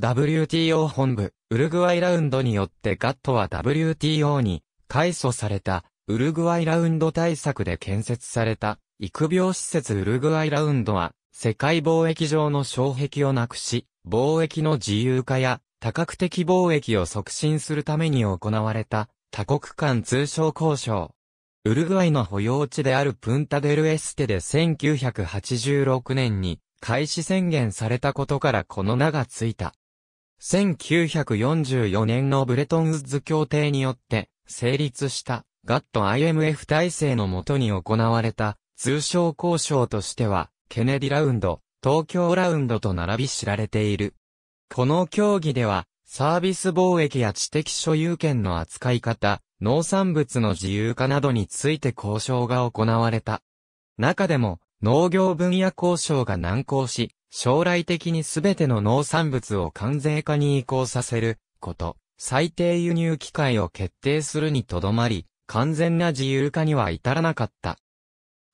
WTO 本部、ウルグアイラウンドによってガットは WTO に改組されたウルグアイラウンド対策で建設された育病施設ウルグアイラウンドは世界貿易上の障壁をなくし、貿易の自由化や多角的貿易を促進するために行われた多国間通商交渉。ウルグアイの保養地であるプンタデルエステで1986年に開始宣言されたことからこの名がついた。1944年のブレトンウッズ協定によって成立したガット IMF 体制のもとに行われた通商交渉としてはケネディラウンド、東京ラウンドと並び知られている。この協議ではサービス貿易や知的所有権の扱い方、農産物の自由化などについて交渉が行われた。中でも農業分野交渉が難航し、将来的にすべての農産物を関税化に移行させること、最低輸入機会を決定するにとどまり、完全な自由化には至らなかった。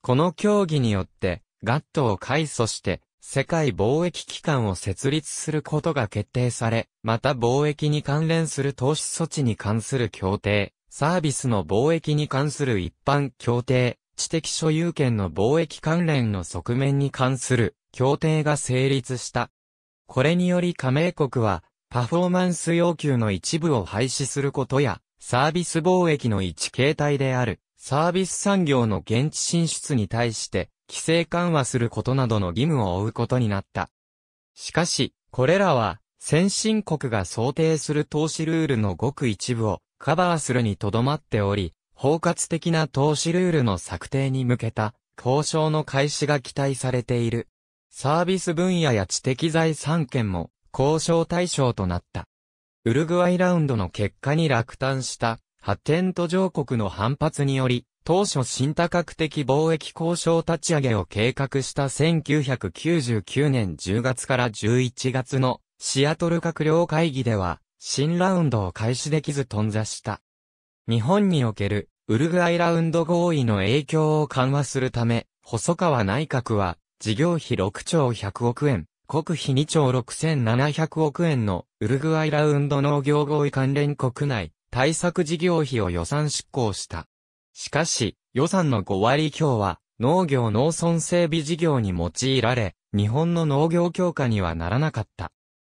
この協議によって、ガットを改組して、世界貿易機関を設立することが決定され、また貿易に関連する投資措置に関する協定、サービスの貿易に関する一般協定、知的所有権の貿易関連の側面に関する協定が成立した。これにより加盟国は、パフォーマンス要求の一部を廃止することや、サービス貿易の一形態である、サービス産業の現地進出に対して、規制緩和することなどの義務を負うことになった。しかし、これらは、先進国が想定する投資ルールのごく一部をカバーするにとどまっており、包括的な投資ルールの策定に向けた交渉の開始が期待されている。サービス分野や知的財産権も交渉対象となった。ウルグアイラウンドの結果に落胆した発展途上国の反発により、当初新多角的貿易交渉立ち上げを計画した1999年10月から11月のシアトル閣僚会議では、新ラウンドを開始できず頓挫した。日本におけるウルグアイラウンド合意の影響を緩和するため、細川内閣は事業費6兆100億円、国費2兆6700億円のウルグアイラウンド農業合意関連国内対策事業費を予算執行した。しかし、予算の5割強は農業農村整備事業に用いられ、日本の農業強化にはならなかった。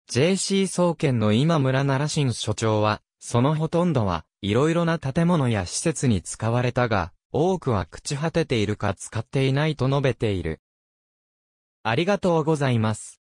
JC 総研の今村奈良新所長は、そのほとんどは、いろいろな建物や施設に使われたが、多くは朽ち果てているか使っていないと述べている。ありがとうございます。